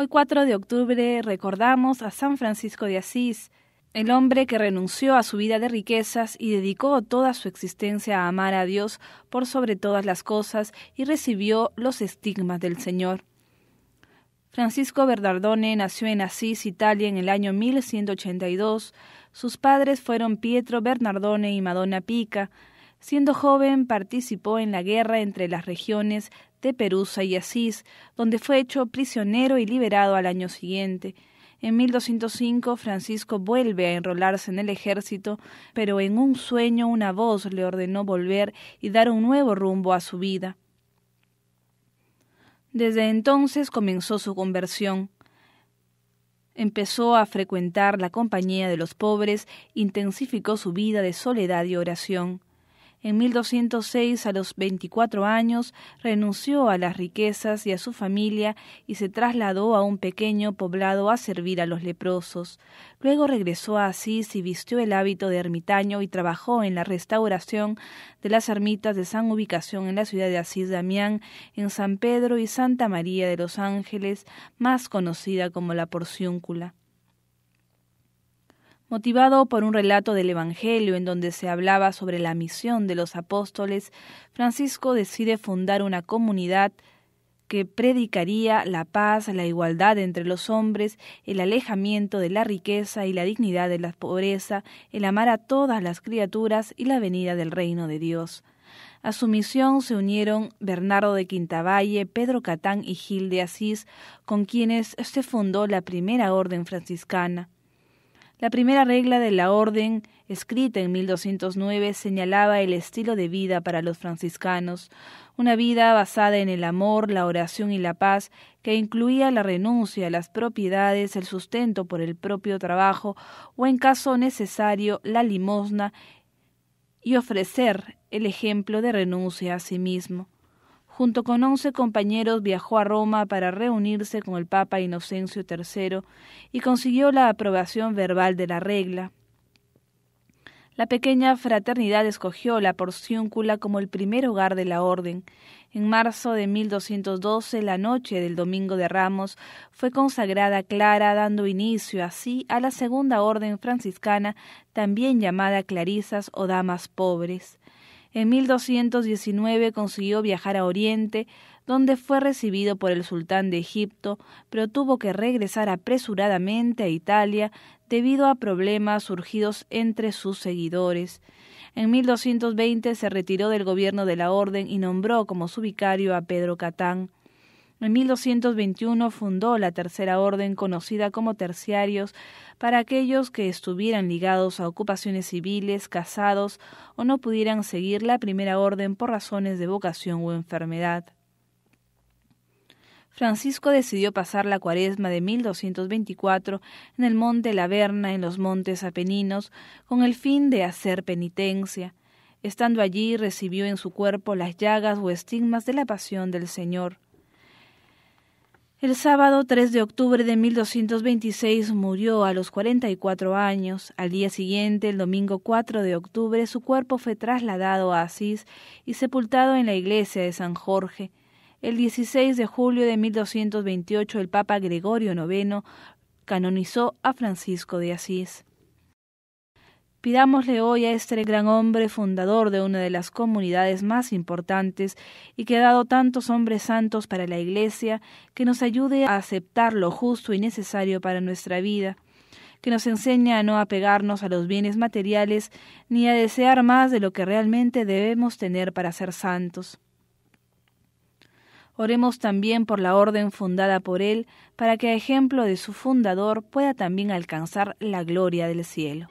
Hoy 4 de octubre recordamos a San Francisco de Asís, el hombre que renunció a su vida de riquezas y dedicó toda su existencia a amar a Dios por sobre todas las cosas y recibió los estigmas del Señor. Francisco Bernardone nació en Asís, Italia, en el año 1182. Sus padres fueron Pietro Bernardone y Madonna Pica. Siendo joven, participó en la guerra entre las regiones de Perusa y Asís, donde fue hecho prisionero y liberado al año siguiente. En 1205 Francisco vuelve a enrolarse en el ejército, pero en un sueño una voz le ordenó volver y dar un nuevo rumbo a su vida. Desde entonces comenzó su conversión. Empezó a frecuentar la compañía de los pobres, intensificó su vida de soledad y oración. En 1206, a los 24 años, renunció a las riquezas y a su familia y se trasladó a un pequeño poblado a servir a los leprosos. Luego regresó a Asís y vistió el hábito de ermitaño y trabajó en la restauración de las ermitas de San Ubicación en la ciudad de Asís Damián, en San Pedro y Santa María de los Ángeles, más conocida como la Porciúncula. Motivado por un relato del Evangelio en donde se hablaba sobre la misión de los apóstoles, Francisco decide fundar una comunidad que predicaría la paz, la igualdad entre los hombres, el alejamiento de la riqueza y la dignidad de la pobreza, el amar a todas las criaturas y la venida del reino de Dios. A su misión se unieron Bernardo de Quintavalle, Pedro Catán y Gil de Asís, con quienes se fundó la primera orden franciscana. La primera regla de la orden, escrita en 1209, señalaba el estilo de vida para los franciscanos, una vida basada en el amor, la oración y la paz, que incluía la renuncia a las propiedades, el sustento por el propio trabajo o, en caso necesario, la limosna y ofrecer el ejemplo de renuncia a sí mismo. Junto con once compañeros viajó a Roma para reunirse con el Papa Inocencio III y consiguió la aprobación verbal de la regla. La pequeña fraternidad escogió la porciúncula como el primer hogar de la orden. En marzo de 1212, la noche del Domingo de Ramos, fue consagrada Clara, dando inicio así a la segunda orden franciscana, también llamada Clarisas o Damas Pobres. En 1219 consiguió viajar a Oriente, donde fue recibido por el sultán de Egipto, pero tuvo que regresar apresuradamente a Italia debido a problemas surgidos entre sus seguidores. En 1220 se retiró del gobierno de la orden y nombró como su vicario a Pedro Catán. En 1221 fundó la tercera orden conocida como terciarios para aquellos que estuvieran ligados a ocupaciones civiles, casados o no pudieran seguir la primera orden por razones de vocación o enfermedad. Francisco decidió pasar la cuaresma de 1224 en el monte La en los montes Apeninos, con el fin de hacer penitencia. Estando allí recibió en su cuerpo las llagas o estigmas de la pasión del Señor. El sábado 3 de octubre de 1226 murió a los 44 años. Al día siguiente, el domingo 4 de octubre, su cuerpo fue trasladado a Asís y sepultado en la iglesia de San Jorge. El 16 de julio de 1228, el Papa Gregorio IX canonizó a Francisco de Asís. Pidámosle hoy a este gran hombre fundador de una de las comunidades más importantes y que ha dado tantos hombres santos para la Iglesia, que nos ayude a aceptar lo justo y necesario para nuestra vida, que nos enseñe a no apegarnos a los bienes materiales ni a desear más de lo que realmente debemos tener para ser santos. Oremos también por la orden fundada por él, para que a ejemplo de su fundador pueda también alcanzar la gloria del cielo.